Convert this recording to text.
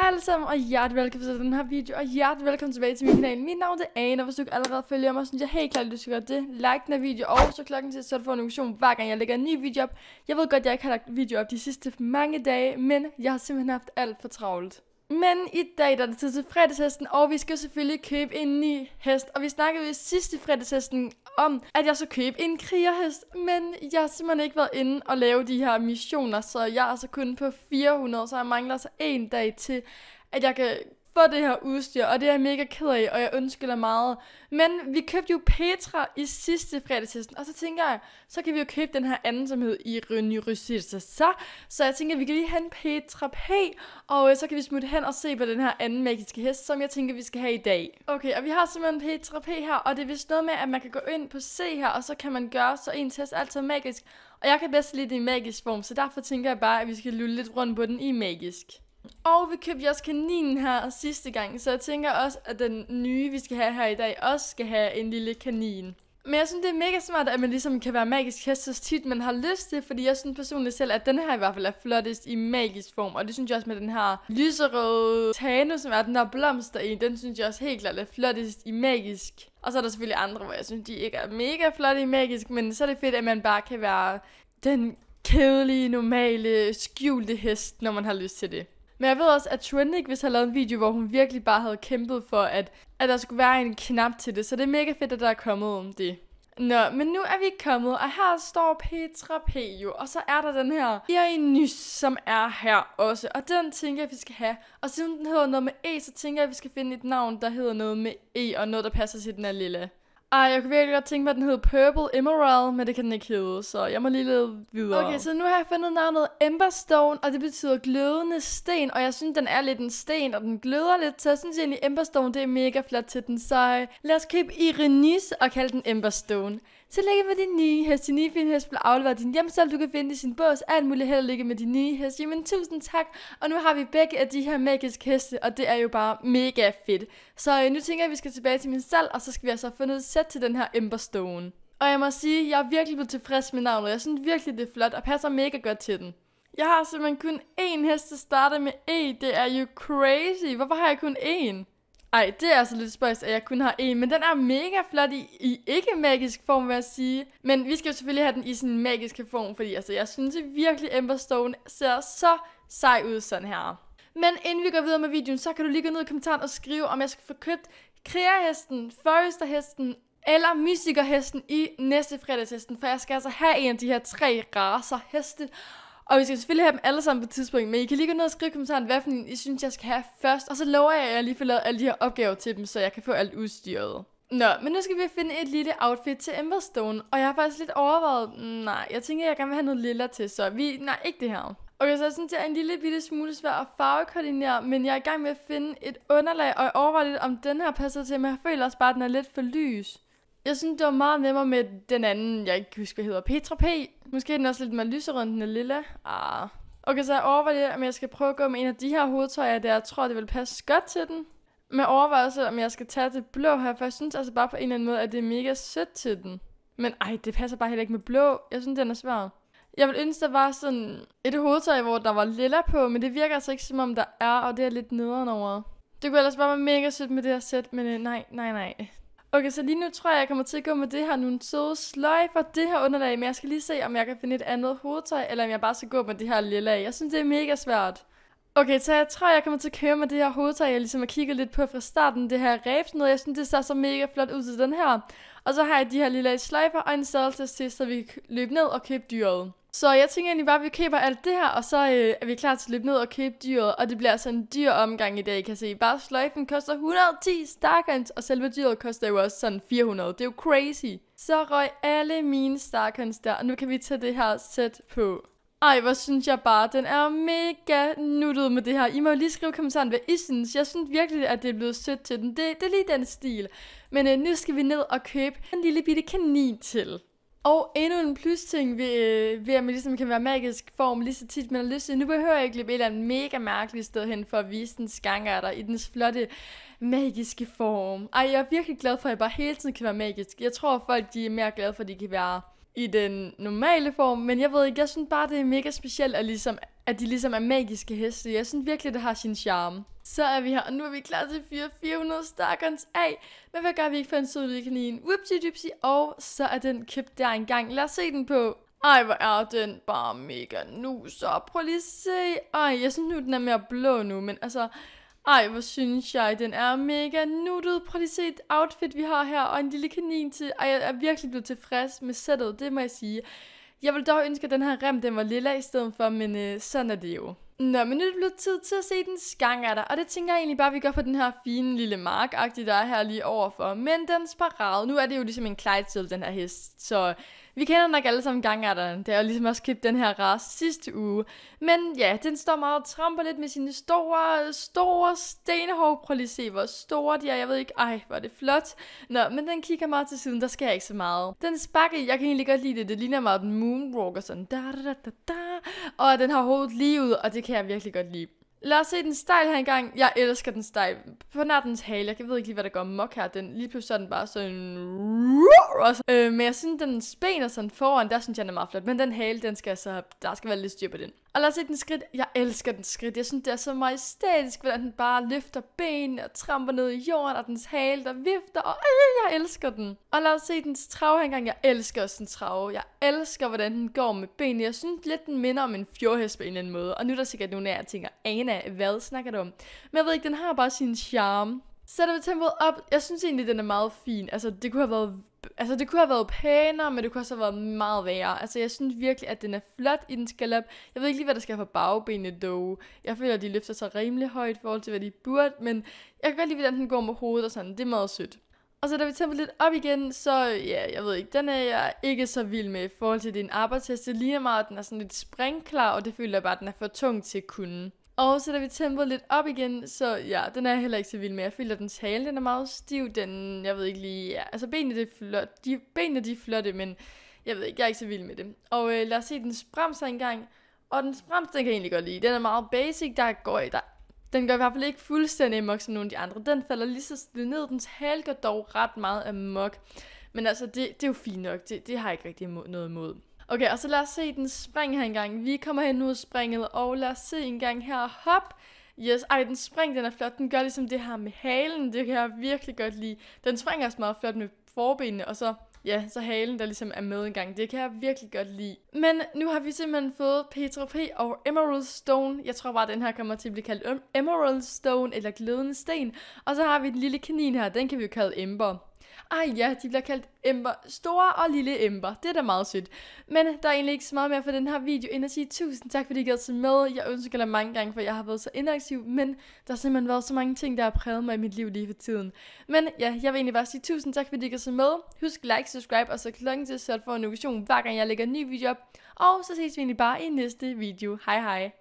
Hej allesammen og hjertelig velkommen til den her video og hjertelig velkommen tilbage til min kanal. Mit navn er Ane og hvis du ikke allerede følger mig, så synes jeg helt klart, at du skal gøre det. Like den her video og så klokken til, så du får en notifikation hver gang jeg lægger en ny video op. Jeg ved godt, at jeg ikke har lagt video op de sidste mange dage, men jeg har simpelthen haft alt for travlt. Men i dag der er det tid til fredagshesten, og vi skal selvfølgelig købe en ny hest. Og vi snakkede i sidste fredagshesten om, at jeg skulle købe en krigerhest, men jeg har simpelthen ikke været inde og lave de her missioner, så jeg er altså kun på 400, så jeg mangler altså en dag til, at jeg kan få det her udstyr, og det er jeg mega ked af, og jeg undskylder meget. Men vi købte jo Petra i sidste fredagstesten, og så tænker jeg, så kan vi jo købe den her anden, som hedder Irene Rysitsa. Så, så jeg tænker, at vi kan lige hente Petra P, og øh, så kan vi smutte hen og se på den her anden magiske hest, som jeg tænker, vi skal have i dag. Okay, og vi har simpelthen Petra P her, og det er vist noget med, at man kan gå ind på C her, og så kan man gøre så en test altid magisk. Og jeg kan bedst lide det i magisk form, så derfor tænker jeg bare, at vi skal lulle lidt rundt på den i magisk. Og vi købte også kaninen her sidste gang, så jeg tænker også, at den nye, vi skal have her i dag, også skal have en lille kanin. Men jeg synes, det er mega smart, at man ligesom kan være magisk hest så tit, man har lyst til, fordi jeg synes personligt selv, at den her i hvert fald er flottest i magisk form. Og det synes jeg også med den her lyserøde tane, som er den der blomster i, den synes jeg også helt klart er flottest i magisk. Og så er der selvfølgelig andre, hvor jeg synes, de ikke er mega flotte i magisk, men så er det fedt, at man bare kan være den kedelige, normale, skjulte hest, når man har lyst til det. Men jeg ved også, at Trendik, hvis har lavet en video, hvor hun virkelig bare havde kæmpet for, at, at der skulle være en knap til det. Så det er mega fedt, at der er kommet om det. Nå, men nu er vi kommet, og her står Petra P. jo, og så er der den her Iri Nys, som er her også, og den tænker jeg, vi skal have. Og siden den hedder noget med E, så tænker jeg, vi skal finde et navn, der hedder noget med E, og noget, der passer til den her lille ej, jeg kunne virkelig godt tænke mig, at den hed Purple Emerald, men det kan den ikke hedde, så jeg må lige lede videre. Okay, så nu har jeg fundet navnet Emberstone, og det betyder glødende sten, og jeg synes, den er lidt en sten, og den gløder lidt, så jeg synes egentlig, Emberstone det er mega flot til den, så øh, lad os købe Irenis og kalde den Emberstone. Så lægge med din nye hest. Din nye fine hest bliver afleveret din hjemsel. Du kan finde i sin bås. Alt muligt held ligge med din nye hest. Jamen tusind tak. Og nu har vi begge af de her magiske heste, og det er jo bare mega fedt. Så øh, nu tænker jeg, at vi skal tilbage til min stald, og så skal vi altså finde et sæt til den her Emberstone. Og jeg må sige, at jeg er virkelig blevet tilfreds med navnet. Jeg synes virkelig, det er flot og passer mega godt til den. Jeg har simpelthen kun én hest, der starter med E. Det er jo crazy. Hvorfor har jeg kun én? Ej, det er altså lidt spøjs, at jeg kun har en, men den er mega flot i, i ikke-magisk form, vil jeg sige. Men vi skal jo selvfølgelig have den i sin magiske form, fordi altså, jeg synes at virkelig, Emberstone ser så sej ud sådan her. Men inden vi går videre med videoen, så kan du lige gå ned i kommentaren og skrive, om jeg skal få købt kreahesten, forresterhesten eller musikerhesten i næste fredagshesten, for jeg skal altså have en af de her tre raser heste. Og vi skal selvfølgelig have dem alle sammen på et tidspunkt, men I kan lige gå ned og skrive i kommentaren, hvad for en I synes, jeg skal have først. Og så lover jeg, at jeg lige får lavet alle de her opgaver til dem, så jeg kan få alt udstyret. Nå, men nu skal vi finde et lille outfit til Emberstone, og jeg har faktisk lidt overvejet, mm, nej, jeg tænker, jeg gerne vil have noget lilla til, så vi, nej, ikke det her. Okay, så jeg synes, det er en lille bitte smule svær at farvekoordinere, men jeg er i gang med at finde et underlag, og jeg overvejer lidt, om den her passer til, men jeg føler også bare, at den er lidt for lys. Jeg synes, det var meget nemmere med den anden, jeg ikke husker, hvad hedder Petra P. Måske er den også lidt mere lyserød, end den er lille. Ah. Okay, så jeg overvejer, om jeg skal prøve at gå med en af de her hovedtøjer, der jeg tror, det vil passe godt til den. Men jeg overvejer også, om jeg skal tage det blå her, for jeg synes altså bare på en eller anden måde, at det er mega sødt til den. Men ej, det passer bare heller ikke med blå. Jeg synes, den er svær. Jeg vil ønske, der var sådan et hovedtøj, hvor der var lilla på, men det virker altså ikke, som om der er, og det er lidt over. Det kunne ellers bare være mega sødt med det her sæt, men øh, nej, nej, nej. Okay, så lige nu tror jeg, jeg kommer til at gå med det her nogle søde for det her underlag, men jeg skal lige se, om jeg kan finde et andet hovedtøj, eller om jeg bare skal gå med det her lilla. Jeg synes, det er mega svært. Okay, så jeg tror, jeg kommer til at køre med det her hovedtøj, jeg ligesom har kigget lidt på fra starten, det her noget. Jeg synes, det ser så mega flot ud til den her. Og så har jeg de her lille sløjfer og en sadel til sidst, så vi kan løbe ned og købe dyret. Så jeg tænker egentlig bare, at vi køber alt det her, og så øh, er vi klar til at løbe ned og købe dyret. Og det bliver sådan altså en dyr omgang i dag, I kan se. Bare sløjfen koster 110 starcoins, og selve dyret koster jo også sådan 400. Det er jo crazy. Så røg alle mine starcoins der, og nu kan vi tage det her sæt på. Ej, hvor synes jeg bare, den er mega nuttet med det her. I må jo lige skrive kommentaren, hvad I synes. Jeg synes virkelig, at det er blevet sødt til den. Det, det er lige den stil. Men øh, nu skal vi ned og købe en lille bitte kanin til. Og endnu en plus-ting ved, øh, ved, at man ligesom kan være magisk form lige så tit, man har lyst til. Nu behøver jeg ikke løbe et eller andet mega mærkeligt sted hen for at vise den der i dens flotte magiske form. Ej, jeg er virkelig glad for, at jeg bare hele tiden kan være magisk. Jeg tror, folk de er mere glade for, at de kan være i den normale form, men jeg ved ikke, jeg synes bare, det er mega specielt, at, ligesom, at de ligesom er magiske heste. Jeg synes virkelig, det har sin charme. Så er vi her, og nu er vi klar til 400 stakkerns af. Men hvad gør vi ikke for en sød kanin? Whoopsie og så er den købt der engang. Lad os se den på. Ej, hvor er den bare mega nu, så prøv lige at se. Ej, jeg synes nu, den er mere blå nu, men altså, ej, hvor synes jeg, den er mega nuttet. Prøv lige se et outfit, vi har her, og en lille kanin til. Ej, jeg er virkelig blevet tilfreds med sættet, det må jeg sige. Jeg ville dog ønske, at den her rem den var lilla i stedet for, men øh, sådan er det jo. Nå, men nu er det blevet tid til at se den dig, og det tænker jeg egentlig bare, at vi gør på den her fine lille mark der er her lige overfor. Men den sparade, nu er det jo ligesom en Clydesdale, den her hest, så vi kender nok alle sammen gangarterne, det er jo ligesom også købt den her race sidste uge. Men ja, den står meget og tramper lidt med sine store, store stenhår. Prøv lige at se, hvor store de er. Jeg ved ikke, ej, hvor er det flot. Nå, men den kigger meget til siden, der sker ikke så meget. Den sparker, jeg kan egentlig godt lide det. Det ligner meget den moonwalker sådan. Da, da, da, da, da. Og den har hovedet lige ud, og det kan jeg virkelig godt lide. Lad os se den style her engang. Jeg elsker den style. På nær dens hale. Jeg ved ikke lige, hvad der går mok her. Den, lige pludselig er den bare sådan... Øh, men jeg synes, den spæner sådan foran, der synes jeg, den er meget flot. Men den hale, den skal så... Altså- der skal være lidt styr på den. Og lad os se den skridt. Jeg elsker den skridt. Jeg synes, det er så majestætisk, hvordan den bare løfter benene og tramper ned i jorden, og dens hale, der vifter, og øh, jeg elsker den. Og lad os se dens trave engang. Jeg elsker også den trav. Jeg elsker, hvordan den går med benene. Jeg synes lidt, den minder om en fjordhest på en eller anden måde. Og nu er der sikkert nogle af jer, tænker, Ana, hvad snakker du om? Men jeg ved ikke, den har bare sin charme sætter vi tempoet op. Jeg synes egentlig, den er meget fin. Altså, det kunne have været altså det kunne have været pænere, men det kunne også have været meget værre. Altså jeg synes virkelig, at den er flot i den skalop. Jeg ved ikke lige, hvad der skal på bagbenet dog. Jeg føler, at de løfter sig rimelig højt i forhold til, hvad de burde, men jeg kan godt lide, hvordan den går med hovedet og sådan. Det er meget sødt. Og så da vi temper lidt op igen, så ja, jeg ved ikke, den er jeg ikke så vild med i forhold til din arbejdstest. Det ligner meget, at den er sådan lidt springklar, og det føler jeg bare, at den er for tung til kunden. Og så da vi tempoet lidt op igen, så ja, den er jeg heller ikke så vild med. Jeg føler, at den tale, den er meget stiv. Den, jeg ved ikke lige, ja, altså benene, det er flot, de, benene de er flotte, men jeg ved ikke, jeg er ikke så vild med det. Og øh, lad os se, den bremser gang. Og den brems, den kan jeg egentlig godt lide. Den er meget basic, der går i der. Den gør i hvert fald ikke fuldstændig amok som nogle af de andre. Den falder lige så stille ned. Den hale går dog ret meget amok. Men altså, det, det er jo fint nok. Det, det har jeg ikke rigtig noget imod. Okay, og så lad os se den spring her engang. Vi kommer hen ud springet, og lad os se engang her. Hop! Yes, ej, den spring, den er flot. Den gør ligesom det her med halen. Det kan jeg virkelig godt lide. Den springer også meget flot med forbenene, og så ja, så halen, der ligesom er med engang. Det kan jeg virkelig godt lide. Men nu har vi simpelthen fået Petra P. og Emerald Stone. Jeg tror bare, at den her kommer til at blive kaldt Emerald Stone eller Glædende Sten. Og så har vi den lille kanin her. Den kan vi jo kalde Ember. Ej ja, de bliver kaldt Ember. Store og lille Ember. Det er da meget sødt. Men der er egentlig ikke så meget mere for den her video, end at sige tusind tak, fordi I gad se med. Jeg ønsker dig mange gange, for jeg har været så inaktiv, men der har simpelthen været så mange ting, der har præget mig i mit liv lige for tiden. Men ja, jeg vil egentlig bare sige tusind tak, fordi I gad se med. Husk like, subscribe og så klokken til, så du får en notifikation hver gang jeg lægger en ny video op. Og så ses vi egentlig bare i næste video. Hej hej.